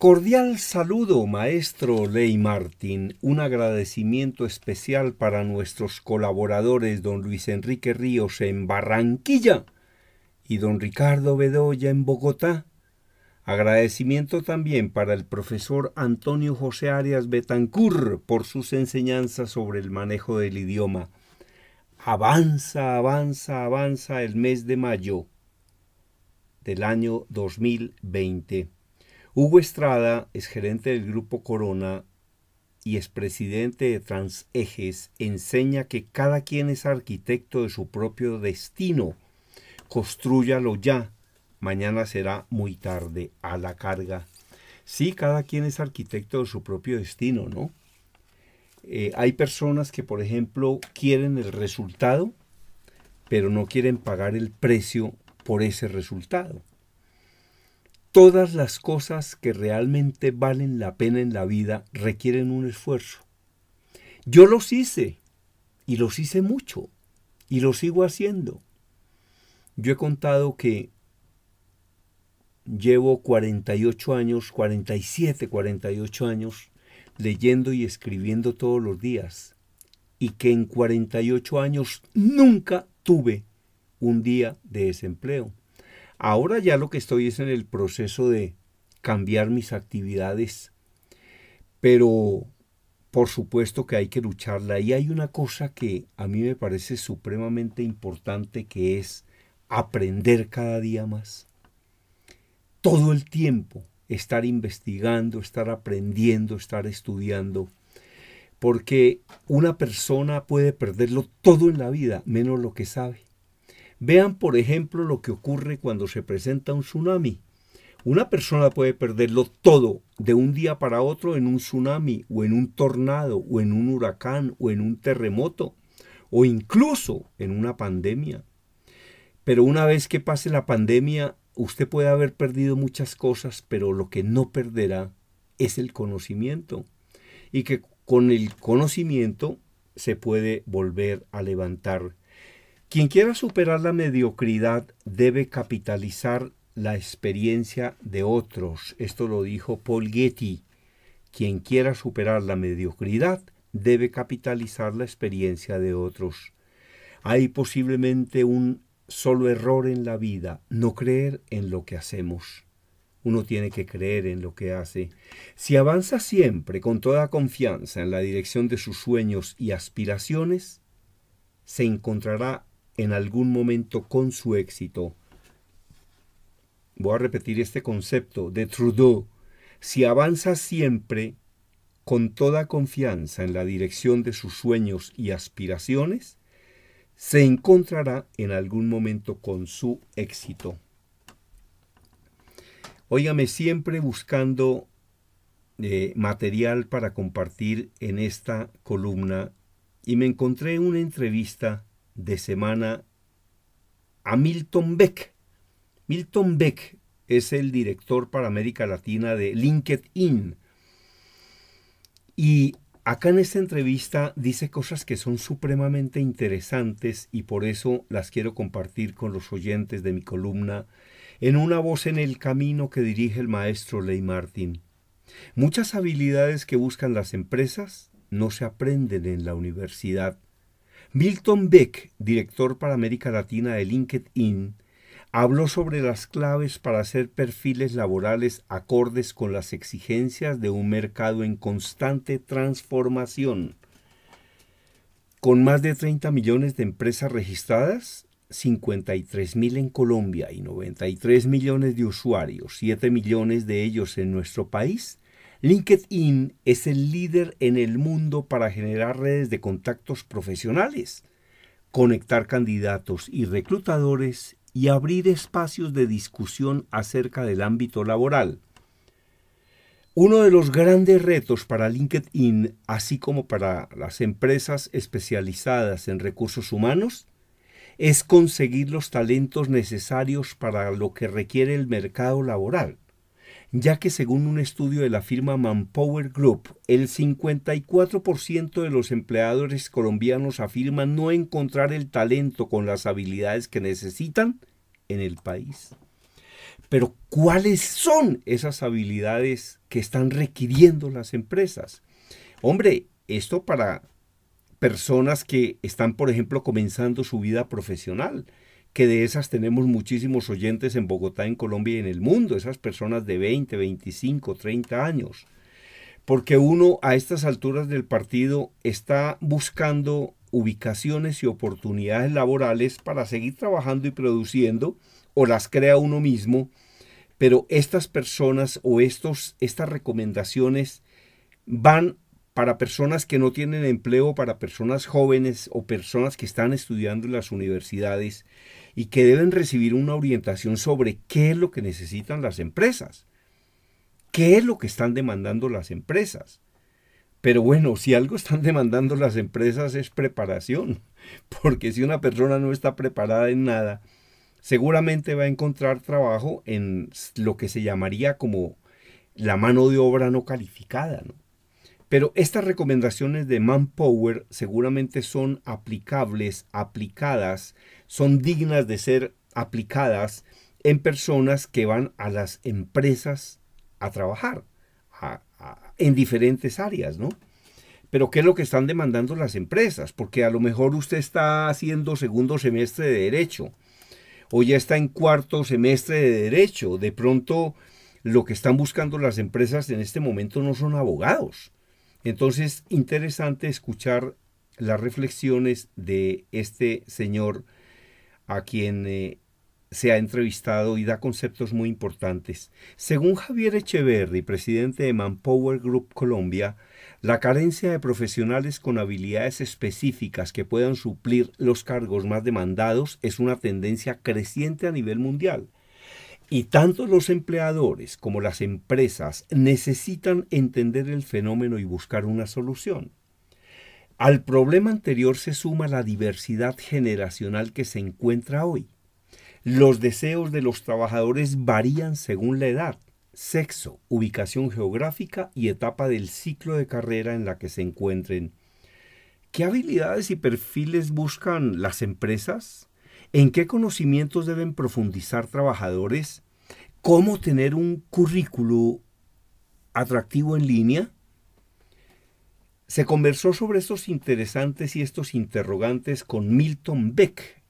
Cordial saludo, maestro Ley Martín. Un agradecimiento especial para nuestros colaboradores, don Luis Enrique Ríos en Barranquilla y don Ricardo Bedoya en Bogotá. Agradecimiento también para el profesor Antonio José Arias Betancur por sus enseñanzas sobre el manejo del idioma. Avanza, avanza, avanza el mes de mayo del año 2020. Hugo Estrada es gerente del Grupo Corona y es presidente de Transejes, enseña que cada quien es arquitecto de su propio destino. Construyalo ya. Mañana será muy tarde a la carga. Sí, cada quien es arquitecto de su propio destino, ¿no? Eh, hay personas que, por ejemplo, quieren el resultado, pero no quieren pagar el precio por ese resultado. Todas las cosas que realmente valen la pena en la vida requieren un esfuerzo. Yo los hice y los hice mucho y los sigo haciendo. Yo he contado que llevo 48 años, 47, 48 años leyendo y escribiendo todos los días y que en 48 años nunca tuve un día de desempleo. Ahora ya lo que estoy es en el proceso de cambiar mis actividades, pero por supuesto que hay que lucharla. Y hay una cosa que a mí me parece supremamente importante que es aprender cada día más. Todo el tiempo estar investigando, estar aprendiendo, estar estudiando. Porque una persona puede perderlo todo en la vida, menos lo que sabe. Vean, por ejemplo, lo que ocurre cuando se presenta un tsunami. Una persona puede perderlo todo de un día para otro en un tsunami o en un tornado o en un huracán o en un terremoto o incluso en una pandemia. Pero una vez que pase la pandemia, usted puede haber perdido muchas cosas, pero lo que no perderá es el conocimiento. Y que con el conocimiento se puede volver a levantar quien quiera superar la mediocridad debe capitalizar la experiencia de otros. Esto lo dijo Paul Getty. Quien quiera superar la mediocridad debe capitalizar la experiencia de otros. Hay posiblemente un solo error en la vida, no creer en lo que hacemos. Uno tiene que creer en lo que hace. Si avanza siempre con toda confianza en la dirección de sus sueños y aspiraciones, se encontrará en algún momento con su éxito. Voy a repetir este concepto de Trudeau. Si avanza siempre con toda confianza en la dirección de sus sueños y aspiraciones, se encontrará en algún momento con su éxito. Óigame, siempre buscando eh, material para compartir en esta columna y me encontré una entrevista de semana a Milton Beck. Milton Beck es el director para América Latina de LinkedIn. Y acá en esta entrevista dice cosas que son supremamente interesantes y por eso las quiero compartir con los oyentes de mi columna en una voz en el camino que dirige el maestro Ley Martin. Muchas habilidades que buscan las empresas no se aprenden en la universidad, Milton Beck, director para América Latina de LinkedIn, habló sobre las claves para hacer perfiles laborales acordes con las exigencias de un mercado en constante transformación. Con más de 30 millones de empresas registradas, 53 mil en Colombia y 93 millones de usuarios, 7 millones de ellos en nuestro país, LinkedIn es el líder en el mundo para generar redes de contactos profesionales, conectar candidatos y reclutadores y abrir espacios de discusión acerca del ámbito laboral. Uno de los grandes retos para LinkedIn, así como para las empresas especializadas en recursos humanos, es conseguir los talentos necesarios para lo que requiere el mercado laboral ya que según un estudio de la firma Manpower Group, el 54% de los empleadores colombianos afirman no encontrar el talento con las habilidades que necesitan en el país. Pero ¿cuáles son esas habilidades que están requiriendo las empresas? Hombre, esto para personas que están, por ejemplo, comenzando su vida profesional que de esas tenemos muchísimos oyentes en Bogotá, en Colombia y en el mundo, esas personas de 20, 25, 30 años. Porque uno a estas alturas del partido está buscando ubicaciones y oportunidades laborales para seguir trabajando y produciendo, o las crea uno mismo, pero estas personas o estos, estas recomendaciones van para personas que no tienen empleo, para personas jóvenes o personas que están estudiando en las universidades y que deben recibir una orientación sobre qué es lo que necesitan las empresas, qué es lo que están demandando las empresas. Pero bueno, si algo están demandando las empresas es preparación, porque si una persona no está preparada en nada, seguramente va a encontrar trabajo en lo que se llamaría como la mano de obra no calificada, ¿no? Pero estas recomendaciones de Manpower seguramente son aplicables, aplicadas, son dignas de ser aplicadas en personas que van a las empresas a trabajar en diferentes áreas, ¿no? Pero ¿qué es lo que están demandando las empresas? Porque a lo mejor usted está haciendo segundo semestre de derecho o ya está en cuarto semestre de derecho. De pronto lo que están buscando las empresas en este momento no son abogados entonces, interesante escuchar las reflexiones de este señor a quien eh, se ha entrevistado y da conceptos muy importantes. Según Javier Echeverry, presidente de Manpower Group Colombia, la carencia de profesionales con habilidades específicas que puedan suplir los cargos más demandados es una tendencia creciente a nivel mundial. Y tanto los empleadores como las empresas necesitan entender el fenómeno y buscar una solución. Al problema anterior se suma la diversidad generacional que se encuentra hoy. Los deseos de los trabajadores varían según la edad, sexo, ubicación geográfica y etapa del ciclo de carrera en la que se encuentren. ¿Qué habilidades y perfiles buscan las empresas? en qué conocimientos deben profundizar trabajadores, cómo tener un currículo atractivo en línea. Se conversó sobre estos interesantes y estos interrogantes con Milton Beck,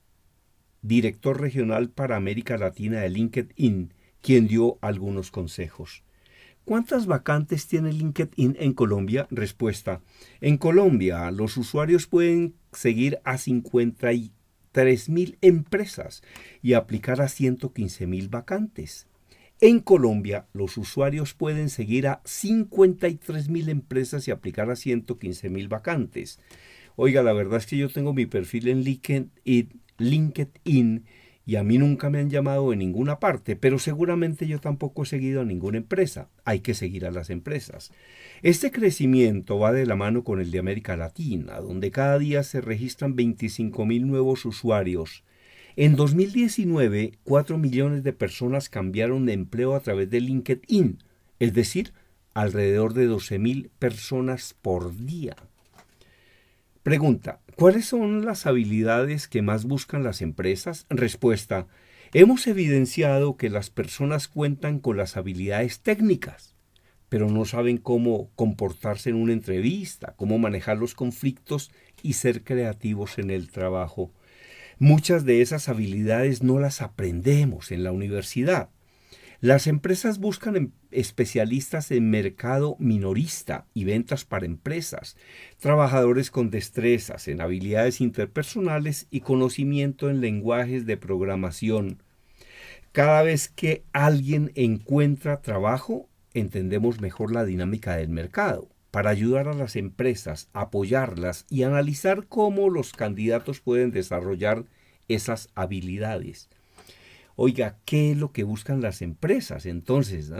director regional para América Latina de LinkedIn, quien dio algunos consejos. ¿Cuántas vacantes tiene LinkedIn en Colombia? Respuesta. En Colombia, los usuarios pueden seguir a 50 3.000 empresas y aplicar a 115.000 vacantes. En Colombia, los usuarios pueden seguir a 53.000 empresas y aplicar a 115.000 vacantes. Oiga, la verdad es que yo tengo mi perfil en LinkedIn, LinkedIn y a mí nunca me han llamado en ninguna parte, pero seguramente yo tampoco he seguido a ninguna empresa. Hay que seguir a las empresas. Este crecimiento va de la mano con el de América Latina, donde cada día se registran 25.000 nuevos usuarios. En 2019, 4 millones de personas cambiaron de empleo a través de LinkedIn, es decir, alrededor de 12.000 personas por día. Pregunta, ¿cuáles son las habilidades que más buscan las empresas? Respuesta, hemos evidenciado que las personas cuentan con las habilidades técnicas, pero no saben cómo comportarse en una entrevista, cómo manejar los conflictos y ser creativos en el trabajo. Muchas de esas habilidades no las aprendemos en la universidad. Las empresas buscan em, especialistas en mercado minorista y ventas para empresas, trabajadores con destrezas en habilidades interpersonales y conocimiento en lenguajes de programación. Cada vez que alguien encuentra trabajo, entendemos mejor la dinámica del mercado para ayudar a las empresas, apoyarlas y analizar cómo los candidatos pueden desarrollar esas habilidades. Oiga, ¿qué es lo que buscan las empresas entonces?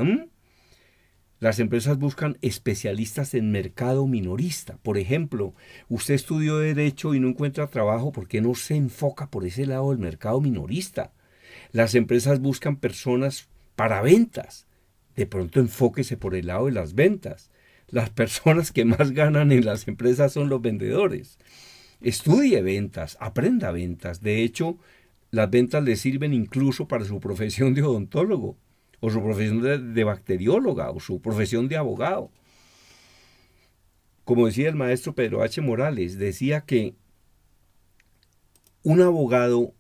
Las empresas buscan especialistas en mercado minorista. Por ejemplo, usted estudió derecho y no encuentra trabajo, porque no se enfoca por ese lado del mercado minorista? Las empresas buscan personas para ventas. De pronto enfóquese por el lado de las ventas. Las personas que más ganan en las empresas son los vendedores. Estudie ventas, aprenda ventas. De hecho, las ventas le sirven incluso para su profesión de odontólogo, o su profesión de, bacterióloga, o su profesión de abogado. Como decía el maestro Pedro H. Morales, decía que un abogado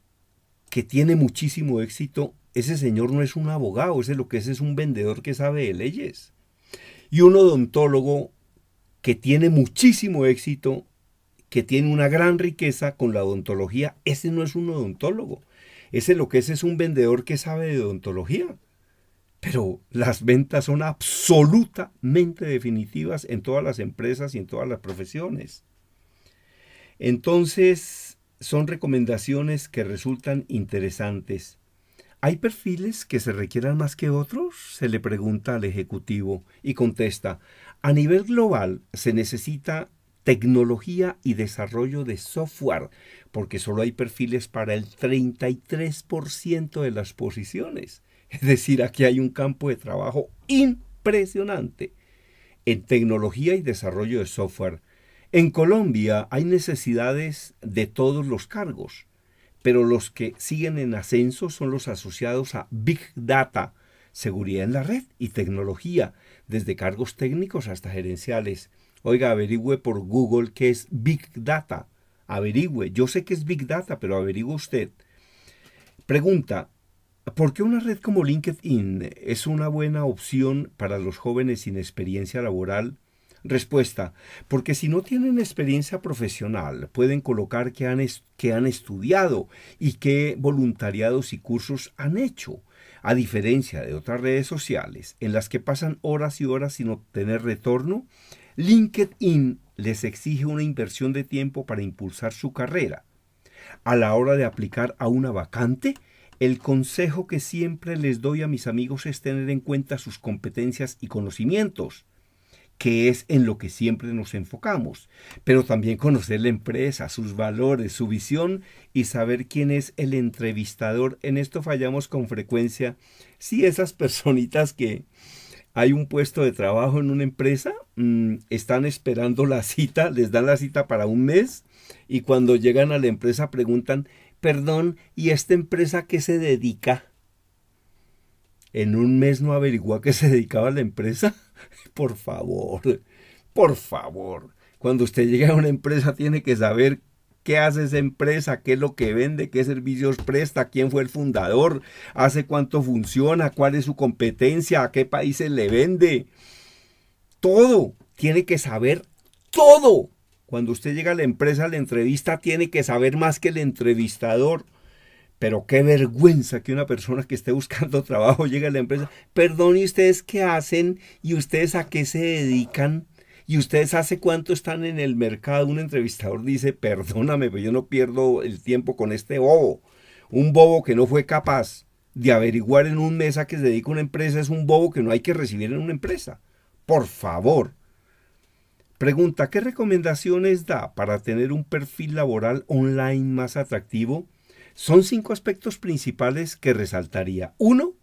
que tiene muchísimo éxito, ese señor no es un abogado, ese lo que es es un vendedor que sabe de leyes. Y un odontólogo que tiene muchísimo éxito, que tiene una gran riqueza con la odontología, ese no es un odontólogo. Ese lo que es es un vendedor que sabe de odontología. Pero las ventas son absolutamente definitivas en todas las empresas y en todas las profesiones. Entonces, son recomendaciones que resultan interesantes. ¿Hay perfiles que se requieran más que otros? Se le pregunta al ejecutivo y contesta, a nivel global se necesita tecnología y desarrollo de software, porque solo hay perfiles para el 33% de las posiciones. Es decir, aquí hay un campo de trabajo impresionante en tecnología y desarrollo de software. En Colombia hay necesidades de todos los cargos, pero los que siguen en ascenso son los asociados a Big Data, seguridad en la red y tecnología, desde cargos técnicos hasta gerenciales. Oiga, averigüe por Google qué es Big Data. Averigüe. Yo sé que es Big Data, pero averigüe usted. Pregunta, ¿por qué una red como LinkedIn es una buena opción para los jóvenes sin experiencia laboral? Respuesta, porque si no tienen experiencia profesional, pueden colocar que han, que han estudiado y qué voluntariados y cursos han hecho, a diferencia de otras redes sociales en las que pasan horas y horas sin obtener retorno. LinkedIn les exige una inversión de tiempo para impulsar su carrera. A la hora de aplicar a una vacante, el consejo que siempre les doy a mis amigos es tener en cuenta sus competencias y conocimientos, que es en lo que siempre nos enfocamos, pero también conocer la empresa, sus valores, su visión y saber quién es el entrevistador. En esto fallamos con frecuencia. Si esas personitas que, hay un puesto de trabajo en una empresa, mm, están esperando la cita, les dan la cita para un mes y cuando llegan a la empresa preguntan, perdón, ¿y esta empresa qué se dedica? En un mes no averiguó que qué se dedicaba la empresa. por favor, por favor. Cuando usted llega a una empresa tiene que saber qué hace esa empresa, qué es lo que vende, qué servicios presta, quién fue el fundador, hace cuánto funciona, cuál es su competencia, a qué países le vende. Todo, tiene que saber todo. Cuando usted llega a la empresa, la entrevista, tiene que saber más que el entrevistador. Pero qué vergüenza que una persona que esté buscando trabajo llegue a la empresa. Perdón, ¿y ustedes qué hacen? ¿Y ustedes a qué se dedican? ¿Y ustedes hace cuánto están en el mercado? Un entrevistador dice, perdóname, pero yo no pierdo el tiempo con este bobo. Un bobo que no fue capaz de averiguar en un mes a que se dedica una empresa es un bobo que no hay que recibir en una empresa. Por favor. Pregunta, ¿qué recomendaciones da para tener un perfil laboral online más atractivo? Son cinco aspectos principales que resaltaría. Uno,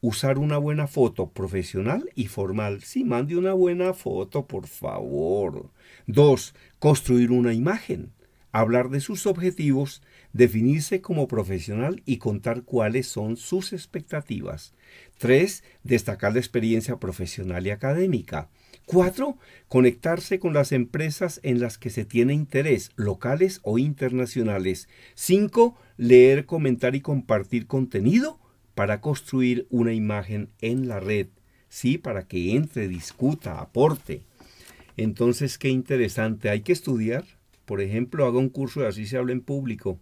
usar una buena foto profesional y formal. Sí, mande una buena foto, por favor. Dos, construir una imagen, hablar de sus objetivos, definirse como profesional y contar cuáles son sus expectativas. Tres, destacar la experiencia profesional y académica. Cuatro, conectarse con las empresas en las que se tiene interés, locales o internacionales. Cinco, leer, comentar y compartir contenido para construir una imagen en la red, ¿sí? Para que entre, discuta, aporte. Entonces, qué interesante, hay que estudiar. Por ejemplo, haga un curso de así se habla en público.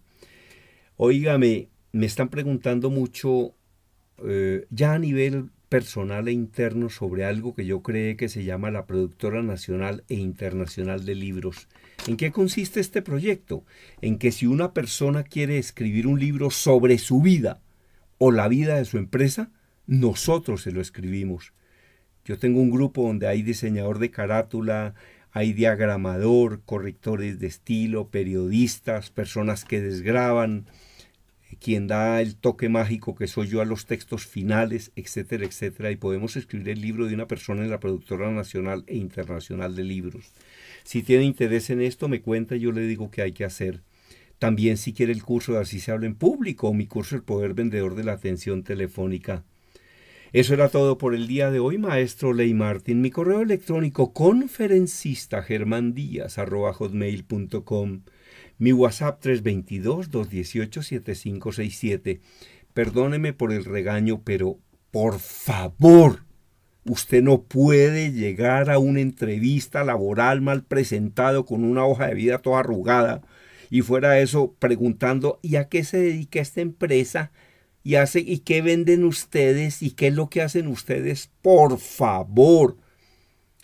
Óigame, me están preguntando mucho eh, ya a nivel personal e interno sobre algo que yo cree que se llama la productora nacional e internacional de libros. ¿En qué consiste este proyecto? En que si una persona quiere escribir un libro sobre su vida, o la vida de su empresa, nosotros se lo escribimos. Yo tengo un grupo donde hay diseñador de carátula, hay diagramador, correctores de estilo, periodistas, personas que desgraban, eh, quien da el toque mágico que soy yo a los textos finales, etcétera, etcétera, y podemos escribir el libro de una persona en la productora nacional e internacional de libros. Si tiene interés en esto, me cuenta, y yo le digo qué hay que hacer. También si quiere el curso de Así se habla en público o mi curso El Poder Vendedor de la Atención Telefónica. Eso era todo por el día de hoy, maestro Ley Martin. Mi correo electrónico conferencista germandías.com. Mi WhatsApp 322-218-7567. Perdóneme por el regaño, pero por favor, usted no puede llegar a una entrevista laboral mal presentado con una hoja de vida toda arrugada y fuera eso preguntando, ¿y a qué se dedica esta empresa? ¿Y, hace, ¿Y qué venden ustedes? ¿Y qué es lo que hacen ustedes? Por favor,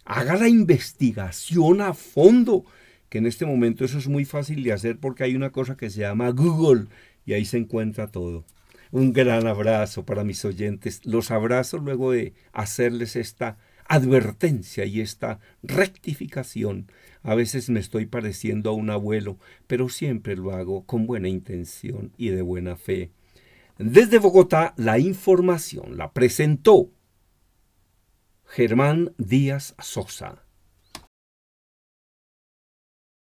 haga la investigación a fondo, que en este momento eso es muy fácil de hacer porque hay una cosa que se llama Google y ahí se encuentra todo. Un gran abrazo para mis oyentes. Los abrazo luego de hacerles esta advertencia y esta rectificación. A veces me estoy pareciendo a un abuelo, pero siempre lo hago con buena intención y de buena fe. Desde Bogotá, la información la presentó Germán Díaz Sosa.